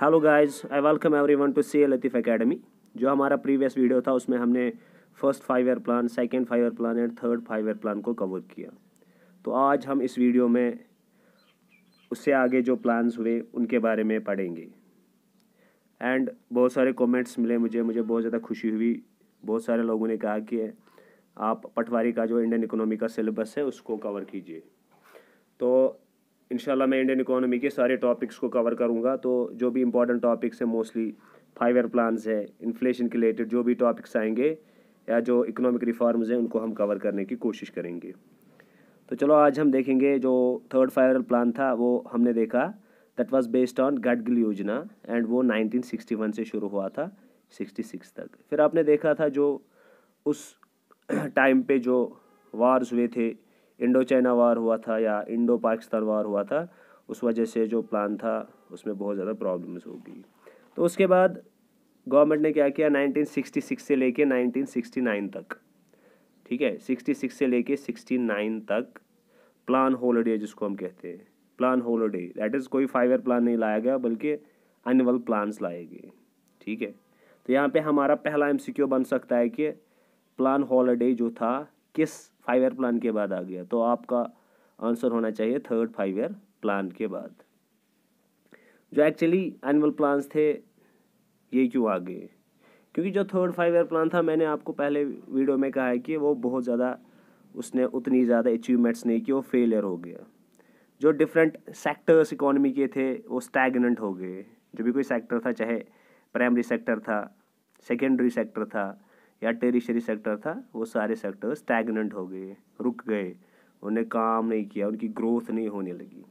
Hello guys I welcome everyone to C L Latif academy जो हमारा previous video था उसमें हमने first five year plan second five year plan and third five year plan को cover किया तो आज हम इस वीडियो में उससे आगे जो प्लान्स हुए उनके बारे में पढ़ेंगे एंड बहुत सारे कमेंट्स मिले मुझे मुझे बहुत ज़्यादा खुशी हुई बहुत सारे लोगों ने कहा कि आप पटवारी का जो इंडियन इकोनॉमी का सिलेबस है उसको कवर कीजिए तो इंशाल्लाह मैं इंडियन इकोनॉमी के सारे टॉपिक्स को कवर करूँगा तो जो भी इंपॉर्टेंट टॉपिक्स हैं मोस्टली फाइव ईयर प्लान्स है इन्फ्लेशन के रिलेटेड जो भी टॉपिक्स आएंगे या जो इकोनॉमिक रिफॉर्म्स हैं उनको हम कवर करने की कोशिश करेंगे तो चलो आज हम देखेंगे जो थर्ड फाइव प्लान था वो हमने देखा that was based on Gadgil योजना एंड वो नाइनटीन से शुरू हुआ था सिक्सटी तक फिर आपने देखा था जो उस टाइम पर जो वार्स हुए थे इंडो चाइना वार हुआ था या इंडो पाकिस्तान वार हुआ था उस वजह से जो प्लान था उसमें बहुत ज़्यादा प्रॉब्लम्स होगी तो उसके बाद गवर्नमेंट ने क्या किया 1966 से लेके 1969 तक ठीक है 66 से लेके 69 तक प्लान होलीडे जिसको हम कहते हैं प्लान होलीडे दैट इज़ कोई फाइव ईयर प्लान नहीं लाया गया बल्कि एनुअल प्लान्स लाए गए ठीक है तो यहाँ पे हमारा पहला एमसीक्यू बन सकता है कि प्लान हॉलीडे जो था किस फाइव ईयर प्लान के बाद आ गया तो आपका आंसर होना चाहिए थर्ड फाइव ईयर प्लान के बाद जो एक्चुअली एनुअल प्लान्स थे ये क्यों आ गए क्योंकि जो थर्ड फाइव ईयर प्लान था मैंने आपको पहले वीडियो में कहा है कि वो बहुत ज़्यादा उसने उतनी ज़्यादा अचीवमेंट्स नहीं की वो फेलियर हो गया जो डिफरेंट सेक्टर्स इकोनॉमी के थे वो स्टैगनेंट हो गए जो भी कोई सेक्टर था चाहे प्राइमरी सेक्टर था सेकेंडरी सेक्टर था या टेरिशरी सेक्टर था वो सारे सेक्टर स्टैगनेंट हो गए रुक गए उन्हें काम नहीं किया उनकी ग्रोथ नहीं होने लगी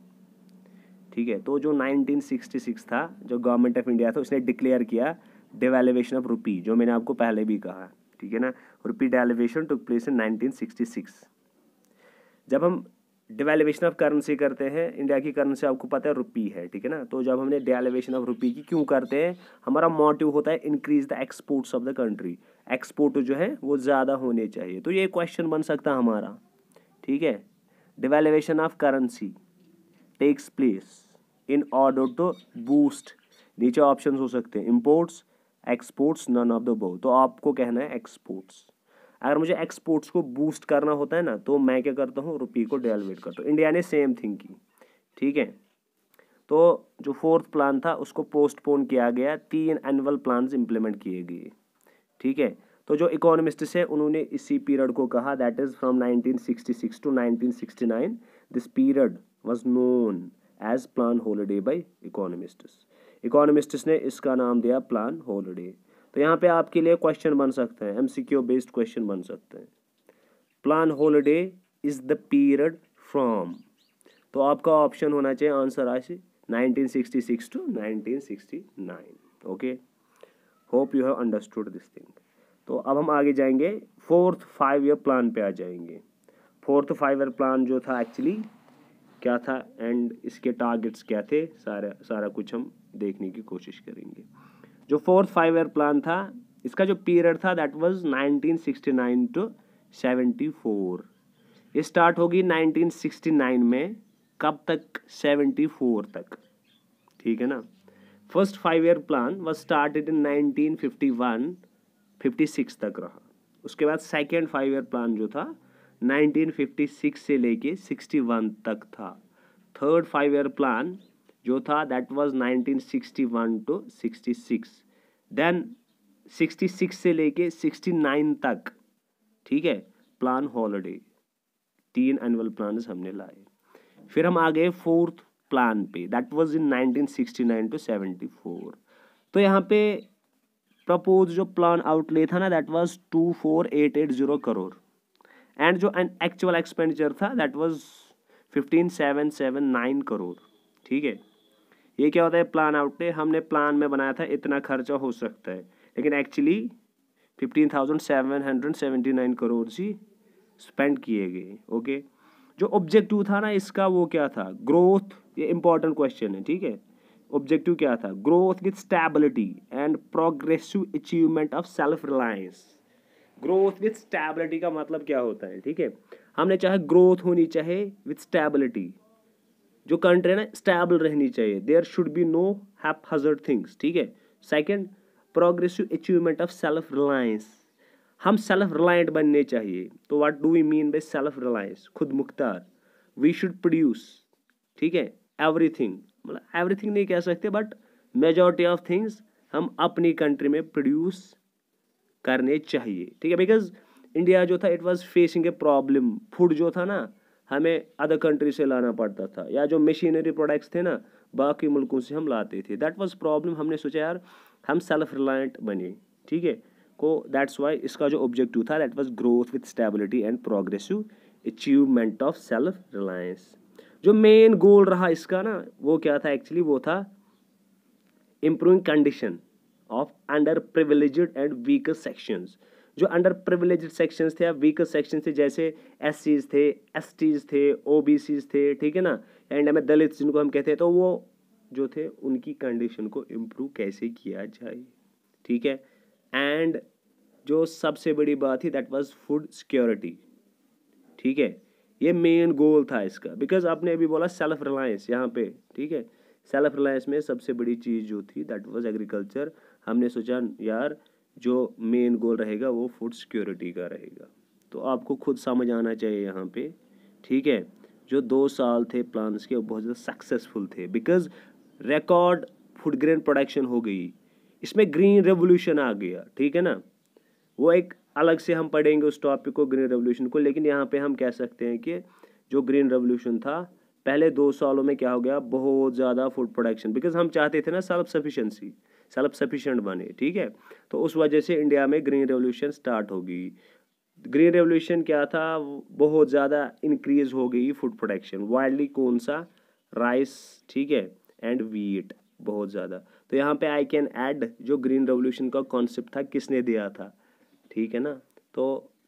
ठीक है तो जो 1966 था जो गवर्नमेंट ऑफ इंडिया था उसने डिक्लेयर किया डिवेलेवेशन ऑफ रुपी जो मैंने आपको पहले भी कहा ठीक है ना रुपी डेलेवेशन टुक प्लेस इन नाइनटीन जब हम डिवेलेवेशन ऑफ करेंसी करते हैं इंडिया की करेंसी आपको पता है रुपी है ठीक है ना तो जब हमने डेलेवेशन ऑफ रुपी की क्यों करते हैं हमारा मोटिव होता है increase the exports of the country export जो है वो ज़्यादा होने चाहिए तो ये क्वेश्चन बन सकता हमारा ठीक है devaluation of currency takes place in order to boost नीचे ऑप्शन हो सकते हैं imports exports none of the both तो आपको कहना है एक्सपोर्ट्स अगर मुझे एक्सपोर्ट्स को बूस्ट करना होता है ना तो मैं क्या करता हूँ रुपये को डेलवेट करता हूँ इंडिया ने सेम थिंग की ठीक है तो जो फोर्थ प्लान था उसको पोस्टपोन किया गया तीन एनुअल प्लान्स इम्प्लीमेंट किए गए ठीक है तो जो इकोनॉमिस्ट्स हैं उन्होंने इसी पीरियड को कहा that is from 1966 to 1969 this period was known as plan holiday by economists economists ने इसका नाम दिया प्लान हॉलीडे तो यहाँ पे आपके लिए क्वेश्चन बन सकते हैं एमसीक्यू बेस्ड क्वेश्चन बन सकते हैं plan holiday is the period from तो आपका ऑप्शन होना चाहिए आंसर आज six two nine okay okay? Hope you have understood this thing तो अब हम आगे जाएंगे फोर्थ फाइव ईयर प्लान पे आ जाएंगे फोर्थ फाइव ईयर प्लान जो था एक्चुअली क्या था एंड इसके टारगेट्स क्या थे सारा सारा कुछ हम देखने की कोशिश करेंगे जो फोर्थ फाइव ईयर प्लान था इसका जो पीरियड था दैट वाज 1969 टू 74 ये स्टार्ट होगी 1969 में कब तक 74 तक ठीक है ना first five year plan was start in nineteen fifty one fifty six तक रहा उसके बाद सेकेंड फाइव ईयर प्लान जो था नाइनटीन फिफ्टी सिक्स से लेके सिक्सटी वन तक था थर्ड फाइव ईयर प्लान जो था that was nineteen sixty one two sixty six then sixty six से लेके सिक्सटी नाइन तक ठीक है प्लान हॉलीडे तीन एनुअल प्लान हमने लाए फिर हम आ गए फोर्थ प्लान पे दैट वाज इन 1969 टू 74 तो यहाँ पे प्रपोज जो प्लान आउटले था ना दैट वाज 24880 करोड़ एंड जो एन एक्चुअल एक्सपेंडिचर था दैट वाज 15779 करोड़ ठीक है ये क्या होता है प्लान आउटले हमने प्लान में बनाया था इतना खर्चा हो सकता है लेकिन actually fifteen thousand seven hundred seventy nine crore जी स्पेंड किए गए ओके जो ऑब्जेक्टिव था ना इसका वो क्या था ग्रोथ ये इंपॉर्टेंट क्वेश्चन है ठीक है ऑब्जेक्टिव क्या था growth with stability and progressive achievement of self reliance growth with stability का मतलब क्या होता है ठीक है हमने चाहे ग्रोथ होनी चाहिए विथ स्टेबिलिटी जो कंट्री है ना स्टेबल रहनी चाहिए there should be no haphazard things ठीक है second progressive achievement of self reliance हम सेल्फ रिलायंट बनने चाहिए तो what do we mean by self reliance खुद मुख्तार वी शुड प्रोड्यूस ठीक है एवरीथिंग मतलब एवरीथिंग नहीं कह सकते बट मेजॉरिटी ऑफ थिंग्स हम अपनी कंट्री में प्रोड्यूस करने चाहिए ठीक है बिकॉज इंडिया जो था it was facing a problem food जो था ना हमें अदर कंट्री से लाना पड़ता था या जो मशीनरी प्रोडक्ट्स थे ना बाकी मुल्कों से हम लाते थे दैट वाज प्रॉब्लम हमने सोचा यार हम सेल्फ रिलायंट बने ठीक है को दैट्स वाई इसका जो ऑब्जेक्टिव था that was growth with stability and progressive achievement of self reliance जो मेन गोल रहा इसका ना वो क्या था एक्चुअली वो था improving condition of under privilege and weaker sections जो अंडर प्रिविलेज सेक्शंस थे या वीकर सेक्शन थे जैसे एस थे एस थे ओ थे ठीक है ना एंड में दलित जिनको हम कहते हैं तो वो जो थे उनकी कंडीशन को इम्प्रूव कैसे किया जाए ठीक है एंड जो सबसे बड़ी बात थी दैट वाज फूड सिक्योरिटी ठीक है ये मेन गोल था इसका बिकॉज आपने अभी बोला सेल्फ रिलायंस यहाँ पे ठीक है सेल्फ रिलायंस में सबसे बड़ी चीज़ जो थी दैट वाज एग्रीकल्चर हमने सोचा यार जो मेन गोल रहेगा वो फूड सिक्योरिटी का रहेगा तो आपको खुद समझ आना चाहिए यहाँ पे ठीक है जो दो साल थे प्लान्स के वो बहुत ज़्यादा सक्सेसफुल थे because record food grain production हो गई इसमें ग्रीन रेवोल्यूशन आ गया ठीक है ना वो एक अलग से हम पढ़ेंगे उस टॉपिक को ग्रीन रेवोल्यूशन को लेकिन यहाँ पे हम कह सकते हैं कि जो ग्रीन रेवोल्यूशन था पहले दो सालों में क्या हो गया बहुत ज़्यादा फूड प्रोडक्शन बिकॉज हम चाहते थे ना सेल्फ सफिशेंसी सेल्फ सफिशेंट बने ठीक है तो उस वजह से इंडिया में ग्रीन रेवोल्यूशन स्टार्ट होगी ग्रीन रेवोल्यूशन क्या था बहुत ज़्यादा इंक्रीज हो गई फूड प्रोडक्शन वाइडली कौन सा राइस ठीक है एंड वीट बहुत ज़्यादा तो यहाँ पे आई कैन ऐड जो ग्रीन रेवोल्यूशन का कॉन्सेप्ट था किसने दिया था ठीक है ना तो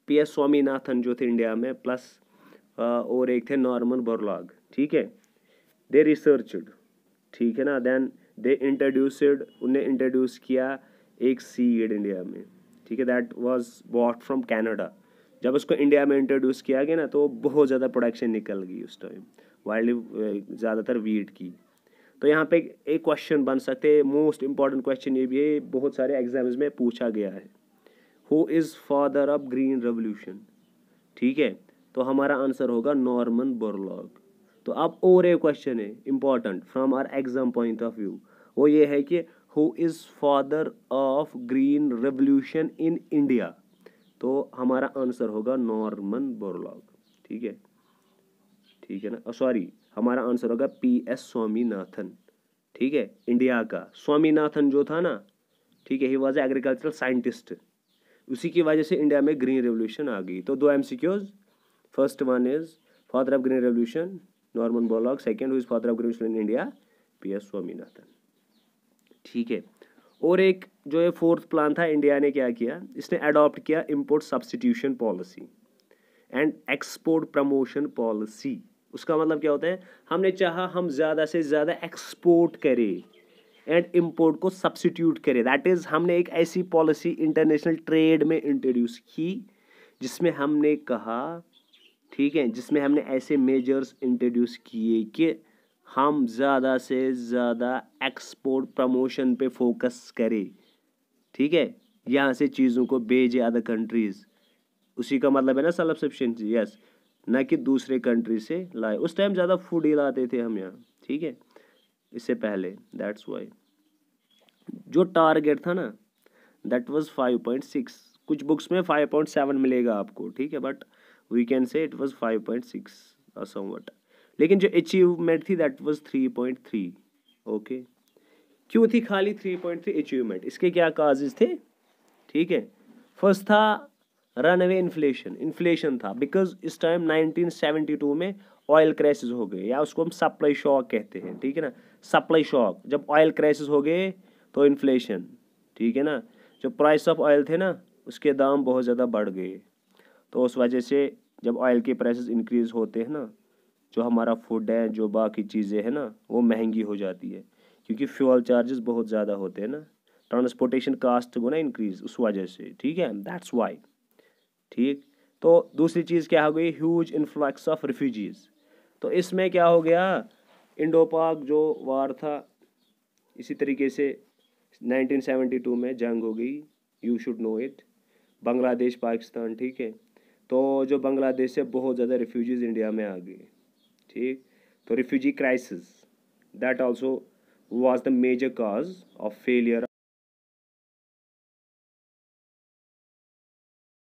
पी एस स्वामीनाथन जो थे इंडिया में प्लस और एक थे नॉर्मन बर्लॉग ठीक है दे रिसर्चड ठीक है ना देन दे इंट्रोड्यूसड उन्हें इंट्रोड्यूस किया एक सीड इंडिया में ठीक है that was bought from Canada जब उसको इंडिया में इंट्रोड्यूस किया गया ना तो बहुत ज़्यादा प्रोडक्शन निकल गई उस टाइम वाइल्ड ज़्यादातर वीट की तो यहाँ पे एक क्वेश्चन बन सकते मोस्ट इंपॉर्टेंट क्वेश्चन ये भी है बहुत सारे एग्जाम्स में पूछा गया है who is father of green revolution ठीक है तो हमारा आंसर होगा नॉर्मन बोरलॉग तो अब और एक क्वेश्चन है important from our exam point of view वो ये है कि who is father of green revolution in India तो हमारा आंसर होगा नॉर्मन बोरलॉग ठीक है ठीक है ना सॉरी हमारा आंसर होगा पी एस स्वामीनाथन ठीक है इंडिया का स्वामीनाथन जो था ना ठीक है ही वॉज एग्रीकल्चरल साइंटिस्ट उसी की वजह से इंडिया में ग्रीन रेवोल्यूशन आ गई तो दो एम first one is father of green revolution Norman Borlaug second is father of green revolution in India P S Swaminathan ठीक है और एक जो है फोर्थ प्लान था इंडिया ने क्या किया इसने अडॉप्ट किया import substitution policy and export promotion policy उसका मतलब क्या होता है हमने चाहा हम ज़्यादा से ज़्यादा एक्सपोर्ट करें एंड इम्पोर्ट को सब्सिट्यूट करे दैट इज़ हमने एक ऐसी पॉलिसी इंटरनेशनल ट्रेड में इंट्रोड्यूस की जिसमें हमने कहा ठीक है जिसमें हमने ऐसे मेजर्स इंट्रोड्यूस किए कि हम ज़्यादा से ज़्यादा एक्सपोर्ट प्रमोशन पे फोकस करें ठीक है यहाँ से चीज़ों को भेजे अदर कंट्रीज़ उसी का मतलब है ना सल सफिशेंसी यस ना कि दूसरे कंट्री से लाए उस टाइम ज़्यादा फूड ही लाते थे हम यहाँ ठीक है इससे पहले दैट्स वाई जो टारगेट था ना that was five point six कुछ बुक्स में फाइव पॉइंट सेवन मिलेगा आपको ठीक है but we can say it was five point six what लेकिन जो अचीवमेंट थी that was three point three okay क्यों थी खाली थ्री पॉइंट थ्री अचीवमेंट इसके क्या काजेज थे ठीक है फर्स्ट था रन अवे इन्फ्लेशन इन्फ्लेशन था बिकॉज इस टाइम नाइनटीन में ऑयल क्राइसिस हो गए या उसको हम सप्लाई शॉक कहते हैं ठीक है ना सप्लाई शॉक जब ऑयल क्राइसिस हो गए तो इन्फ्लेशन ठीक है ना जो प्राइस ऑफ ऑयल थे ना उसके दाम बहुत ज़्यादा बढ़ गए तो उस वजह से जब ऑयल के प्राइसेस इंक्रीज़ होते हैं ना जो हमारा फूड है जो बाकी चीज़ें हैं ना वो महंगी हो जाती है क्योंकि फ्यूल चार्जेस बहुत ज़्यादा होते हैं ना ट्रांसपोर्टेशन कास्ट को ना इंक्रीज उस वजह से ठीक है दैट्स वाई ठीक तो दूसरी चीज़ क्या हो गई ह्यूज इन्फ्लक्स ऑफ रिफ्यूजीज़ तो इसमें क्या हो गया इंडोपाक जो वार था इसी तरीके से 1972 में जंग हो गई you should know it Bangladesh Pakistan ठीक है तो जो बांग्लादेश से बहुत ज़्यादा रिफ्यूजीज इंडिया में आ गए ठीक तो refugee crisis that also was the major cause of failure